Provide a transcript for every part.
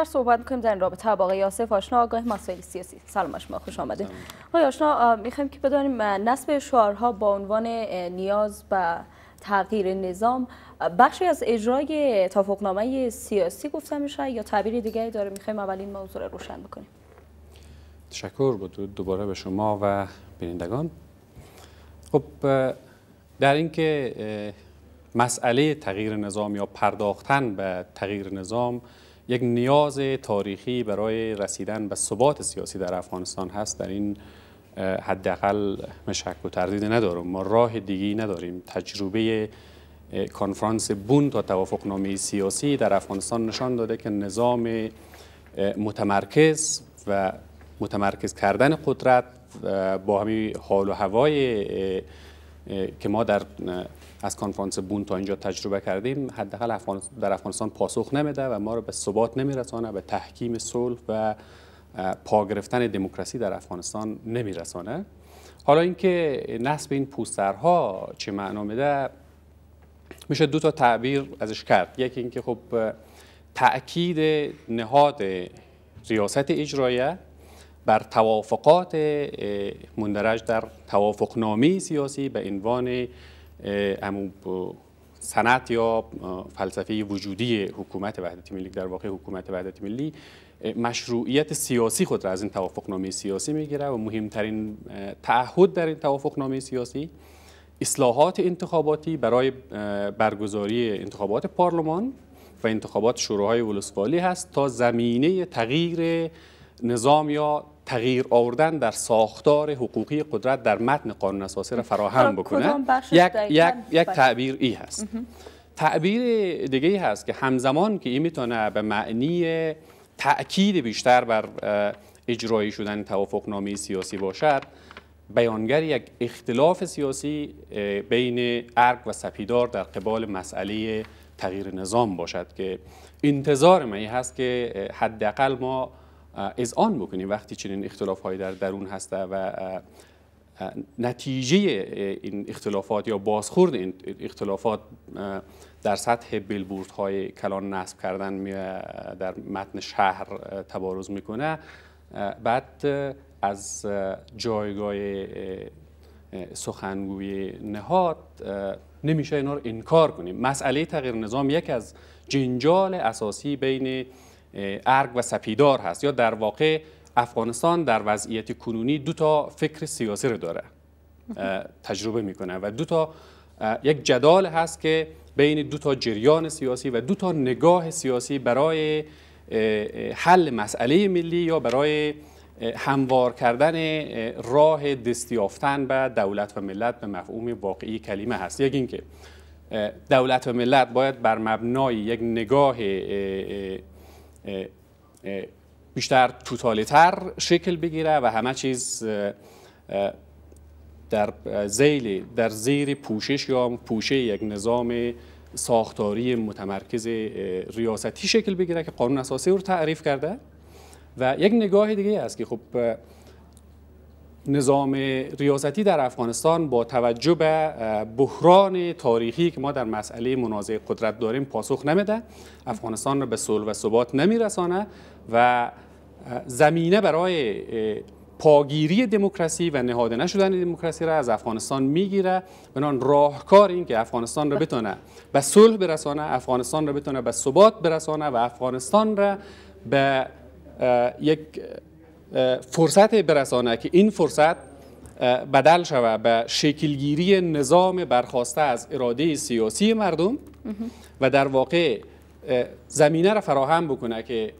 بیشتر صحبت میکنیم در رابطه با آقای یاسف آشنا آگاه مسائل سیاسی سلام شما خوش آمدید آقای آشنا میخوایم که بدانیم نصب شعارها با عنوان نیاز به تغییر نظام بخشی از اجرای توافقنامه سیاسی گفته میشه یا تعبیر دیگری داره میخوایم اولین موضوع رو روشن بکنیم تشکر بود دوباره به شما و بینندگان خب در اینکه مسئله تغییر نظام یا پرداختن به تغییر نظام یک نیاز تاریخی برای رسیدن به ثبات سیاسی در افغانستان هست در این حداقل مشک و تردید ندارم ما راه دیگی نداریم تجربه کنفرانس بون تا توافقنامه سیاسی در افغانستان نشان داده که نظام متمرکز و متمرکز کردن قدرت با همین حال و هوای که ما در از کنفرانس بون تا اینجا تجربه کردیم حداقل در افغانستان پاسخ نمیده و ما رو به ثبات نمیرسانه به تحکیم صلح و پا گرفتن دموکراسی در افغانستان نمیرسانه حالا اینکه نصب این پوسترها چه معنا میده میشه دو تا تعبیر ازش کرد یکی اینکه خب تاکید نهاد ریاست اجرایه بر توافقات مندرج در توافقنامه سیاسی به عنوان امو سنت یا فلسفه وجودی حکومت وحدت ملی در واقع حکومت وحدت ملی مشروعیت سیاسی خود را از این توافقنامه سیاسی میگیره و مهمترین تعهد در این توافقنامه سیاسی اصلاحات انتخاباتی برای برگزاری انتخابات پارلمان و انتخابات شوراهای ولسوالی هست تا زمینه تغییر نظام یا تغییر آوردن در ساختار حقوقی قدرت در متن قانون اساسی را فراهم خب، بکنه یک, یک, یک تعبیر ای هست تعبیر دیگه ای هست که همزمان که این میتونه به معنی تأکید بیشتر بر اجرایی شدن نامی سیاسی باشد بیانگر یک اختلاف سیاسی بین عرق و سپیدار در قبال مسئله تغییر نظام باشد که انتظار من هست که حداقل ما از آن بکنیم وقتی چنین اختلاف های در درون هسته و نتیجه این اختلافات یا بازخورد این اختلافات در سطح بلبورد های کلان نصب کردن در متن شهر تبارز میکنه بعد از جایگاه سخنگوی نهاد نمیشه اینا رو انکار کنیم مسئله تغییر نظام یک از جنجال اساسی بین ارگ و سپیدار هست یا در واقع افغانستان در وضعیت کنونی دو تا فکر سیاسی رو داره تجربه میکنه و دو تا یک جدال هست که بین دو تا جریان سیاسی و دو تا نگاه سیاسی برای حل مسئله ملی یا برای هموار کردن راه دستیافتن به دولت و ملت به مفهوم واقعی کلمه هست یک اینکه دولت و ملت باید بر مبنای یک نگاه بیشتر توتالیتر شکل بگیره و همه چیز در در زیر پوشش یا پوشه یک نظام ساختاری متمرکز ریاستی شکل بگیره که قانون اساسی رو تعریف کرده و یک نگاه دیگه است که خب نظام ریاضتی در افغانستان با توجه به بحران تاریخی که ما در مسئله منازع قدرت داریم پاسخ نمیده افغانستان را به صلح و ثبات نمیرسانه و زمینه برای پاگیری دموکراسی و نهاده نشدن دموکراسی را از افغانستان میگیره بنان راهکار این که افغانستان را بتونه به صلح برسانه افغانستان را بتونه به ثبات برسانه و افغانستان را به یک فرصت برسانه که این فرصت بدل شوه به شکلگیری نظام برخواسته از اراده سیاسی مردم و در واقع زمینه را فراهم بکنه که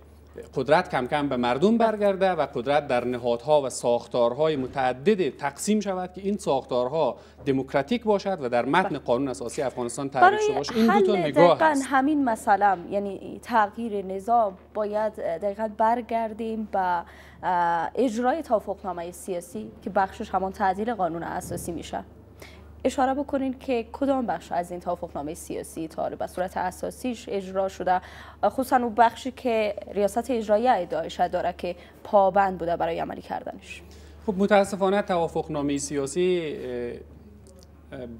قدرت کم کم به مردم برگرده و قدرت در نهادها و ساختارهای متعدد تقسیم شود که این ساختارها دموکراتیک باشد و در متن بله. قانون اساسی افغانستان تعریف شده باشد این دو تا نگاه همین مثلا یعنی تغییر نظام باید دقیقا برگردیم به اجرای توافقنامه سیاسی که بخشش همان تعدیل قانون اساسی میشه اشاره بکنین که کدام بخش از این توافقنامه سیاسی تا به صورت اساسیش اجرا شده خصوصا اون بخشی که ریاست اجرایی ادعایش داره که پابند بوده برای عملی کردنش خب متاسفانه توافقنامه سیاسی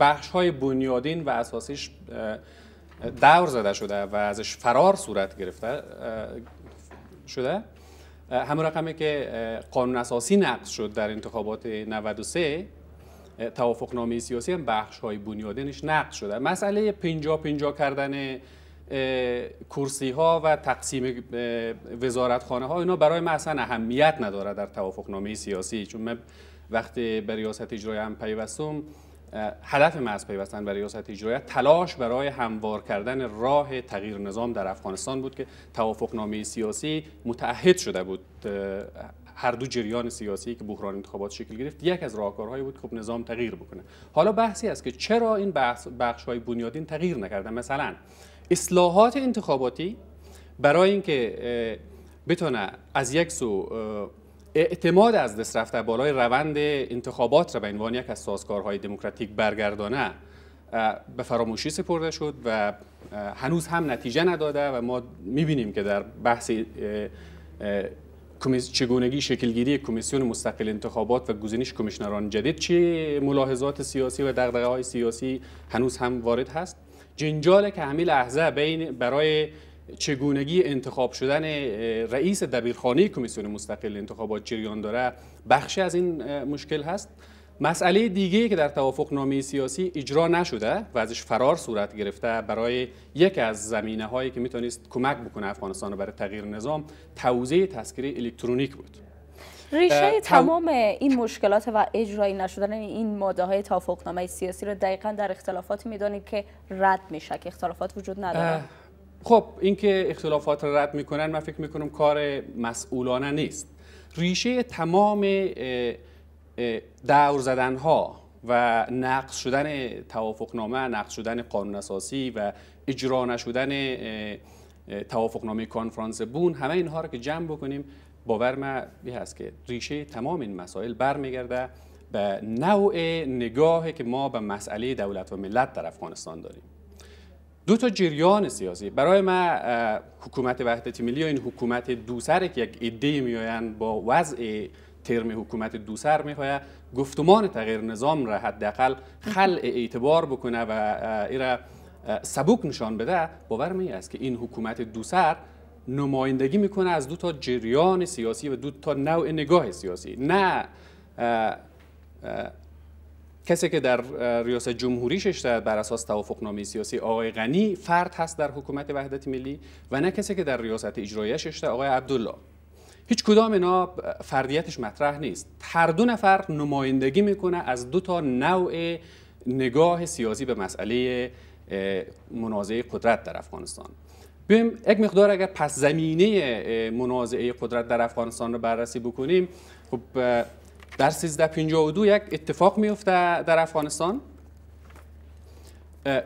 بخش های بنیادین و اساسیش دور زده شده و ازش فرار صورت گرفته شده همون رقمه که قانون اساسی نقض شد در انتخابات 93 توافقنامه سیاسی هم بخش های بنیادینش نقد شده مسئله پینجا پینجا کردن کرسی ها و تقسیم خانه ها اینا برای من اصلا اهمیت نداره در توافقنامه سیاسی چون من وقتی به ریاست اجرایی هم پیوستم هدف ما از پیوستن به ریاست اجرایی تلاش برای هموار کردن راه تغییر نظام در افغانستان بود که توافقنامه سیاسی متعهد شده بود هر دو جریان سیاسی که بحران انتخابات شکل گرفت یک از راهکارهایی بود که خب نظام تغییر بکنه حالا بحثی است که چرا این بحث بخش بنیادین تغییر نکرده؟ مثلا اصلاحات انتخاباتی برای اینکه بتونه از یک سو اعتماد از دست رفته بالای روند انتخابات را به عنوان یک از سازکارهای دموکراتیک برگردانه به فراموشی سپرده شد و هنوز هم نتیجه نداده و ما میبینیم که در بحث چگونگی شکلگیری کمیسیون مستقل انتخابات و گزینش کمیشنران جدید چه ملاحظات سیاسی و دقدقه های سیاسی هنوز هم وارد هست جنجال که همه لحظه بین برای چگونگی انتخاب شدن رئیس دبیرخانه کمیسیون مستقل انتخابات جریان داره بخشی از این مشکل هست مسئله دیگه که در توافق نامی سیاسی اجرا نشده و ازش فرار صورت گرفته برای یک از زمینه هایی که میتونست کمک بکنه افغانستان برای تغییر نظام توزیع تذکره الکترونیک بود ریشه تمام این مشکلات و اجرایی نشدن این ماده های توافقنامه سیاسی رو دقیقا در اختلافات میدانید که رد میشه که اختلافات وجود نداره خب اینکه اختلافات رو رد میکنن من فکر میکنم کار مسئولانه نیست ریشه تمام دور زدن ها و نقض شدن توافقنامه نقض شدن قانون اساسی و اجرا نشدن توافقنامه کانفرانس بون همه اینها رو که جمع بکنیم باور من هست که ریشه تمام این مسائل برمیگرده به نوع نگاهی که ما به مسئله دولت و ملت در افغانستان داریم دو تا جریان سیاسی برای ما حکومت وحدت ملی و این حکومت دوسره که یک ایده میآیند با وضع ترم حکومت دوسر میخواید گفتمان تغییر نظام را حداقل خلع اعتبار بکنه و این را سبک نشان بده باور می است که این حکومت دوسر نمایندگی میکنه از دو تا جریان سیاسی و دو تا نوع نگاه سیاسی نه کسی که در ریاست جمهوری شش بر اساس نامی سیاسی آقای غنی فرد هست در حکومت وحدت ملی و نه کسی که در ریاست اجرایی شش آقای عبدالله هیچ کدام اینا فردیتش مطرح نیست هر دو نفر نمایندگی میکنه از دو تا نوع نگاه سیاسی به مسئله منازعه قدرت در افغانستان بیم یک مقدار اگر پس زمینه منازعه قدرت در افغانستان رو بررسی بکنیم خب در 1352 یک اتفاق میفته در افغانستان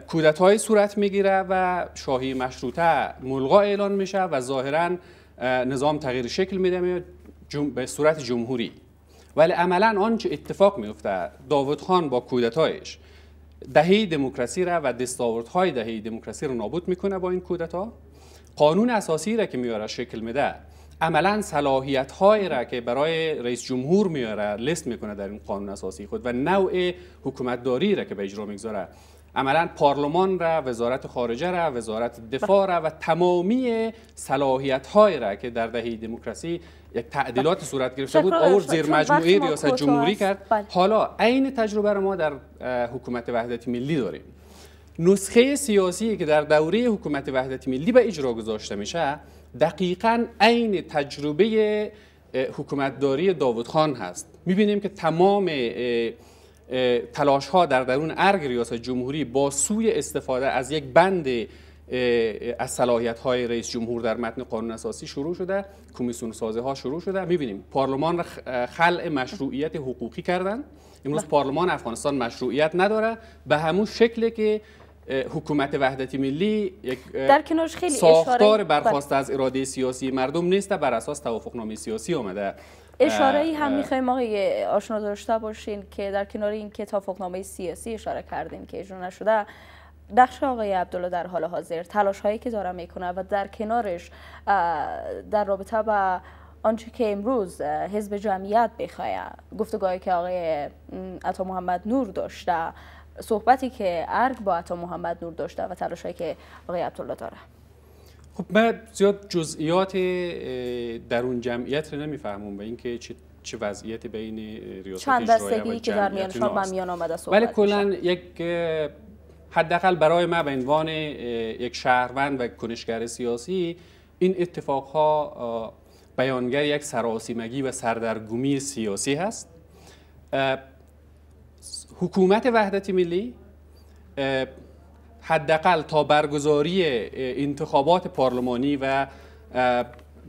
کودت های صورت میگیره و شاهی مشروطه ملغا اعلان میشه و ظاهرا نظام تغییر شکل میده جم... به صورت جمهوری ولی عملا آنچه اتفاق میفته داوود خان با کودتایش دهه دموکراسی را و دستاوردهای دهی دموکراسی را نابود میکنه با این کودتا قانون اساسی را که میاره شکل میده عملا صلاحیت های را که برای رئیس جمهور میاره لست میکنه در این قانون اساسی خود و نوع حکومتداری را که به اجرا میگذاره عملا پارلمان را وزارت خارجه را وزارت دفاع را و تمامی صلاحیت های را که در دهی دموکراسی یک تعدیلات صورت گرفته بود آور زیر مجموعه ریاست جمهوری کرد بله. حالا عین تجربه را ما در حکومت وحدت ملی داریم نسخه سیاسی که در دوره حکومت وحدت ملی به اجرا گذاشته میشه دقیقا عین تجربه حکومتداری داوود خان هست میبینیم که تمام تلاش ها در درون ارگ ریاست جمهوری با سوی استفاده از یک بند از صلاحیت های رئیس جمهور در متن قانون اساسی شروع شده کمیسیون سازه ها شروع شده میبینیم پارلمان خلع مشروعیت حقوقی کردن امروز بله. پارلمان افغانستان مشروعیت نداره به همون شکلی که حکومت وحدتی ملی یک در کنارش خیلی ساختار بله. برخواسته از اراده سیاسی مردم نیست بر اساس توافقنامه سیاسی آمده اشاره ای هم میخوایم آقای آشنا داشته باشین که در کنار این که توافقنامه سیاسی اشاره کردیم که اجرا نشده نقش آقای عبدالله در حال حاضر تلاش هایی که داره میکنه و در کنارش در رابطه با آنچه که امروز حزب جمعیت بخواه گفتگاهی که آقای عطا محمد نور داشته صحبتی که ارگ با عطا محمد نور داشته و تلاش هایی که آقای عبدالله داره خب من زیاد جزئیات در اون جمعیت رو نمیفهمم به اینکه چه چه وضعیتی بین ریاست چند که در میان شما و میان آمده صحبت ولی کلا یک حداقل برای من به عنوان یک شهروند و کنشگر سیاسی این اتفاق ها بیانگر یک سراسیمگی و سردرگمی سیاسی هست حکومت وحدت ملی حداقل تا برگزاری انتخابات پارلمانی و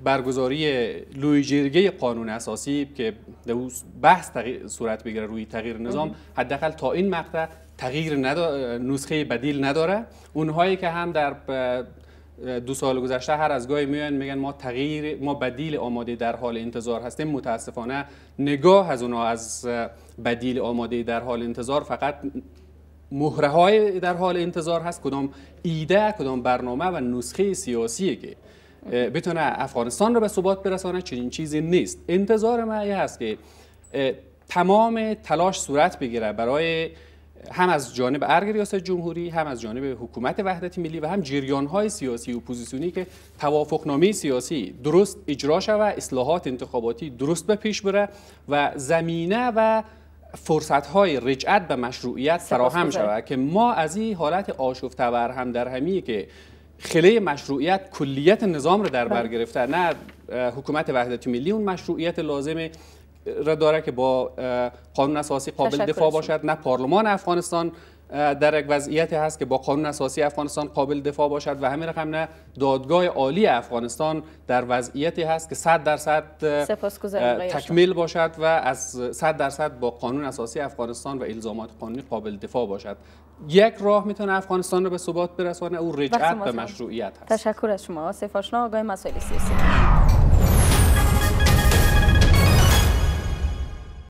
برگزاری جرگه قانون اساسی که در بحث صورت بگیره روی تغییر نظام حداقل تا این مقطع تغییر نسخه بدیل نداره اونهایی که هم در دو سال گذشته هر از گاهی میان میگن ما تغییر ما بدیل آماده در حال انتظار هستیم متاسفانه نگاه از اونها از بدیل آماده در حال انتظار فقط مهره های در حال انتظار هست کدام ایده کدام برنامه و نسخه سیاسی که بتونه افغانستان را به ثبات برسانه چنین چیزی نیست انتظار ما یه هست که تمام تلاش صورت بگیره برای هم از جانب ارگ ریاست جمهوری هم از جانب حکومت وحدت ملی و هم جریان های سیاسی پوزیسیونی که توافقنامه سیاسی درست اجرا شود اصلاحات انتخاباتی درست به پیش بره و زمینه و فرصت های رجعت به مشروعیت فراهم شود که ما از این حالت آشفته و هم در همی که خله مشروعیت کلیت نظام رو در بر بله. گرفته نه حکومت وحدت ملی اون مشروعیت لازمه را داره که با قانون اساسی قابل دفاع باشد نه پارلمان افغانستان در یک وضعیتی هست که با قانون اساسی افغانستان قابل دفاع باشد و همین رقم نه دادگاه عالی افغانستان در وضعیتی هست که 100 درصد تکمیل باشد و از 100 درصد با قانون اساسی افغانستان و الزامات قانونی قابل دفاع باشد یک راه میتونه افغانستان را به ثبات برسانه او رجعت به مشروعیت هست تشکر از شما سفارشنا آقای مسائل سیاسی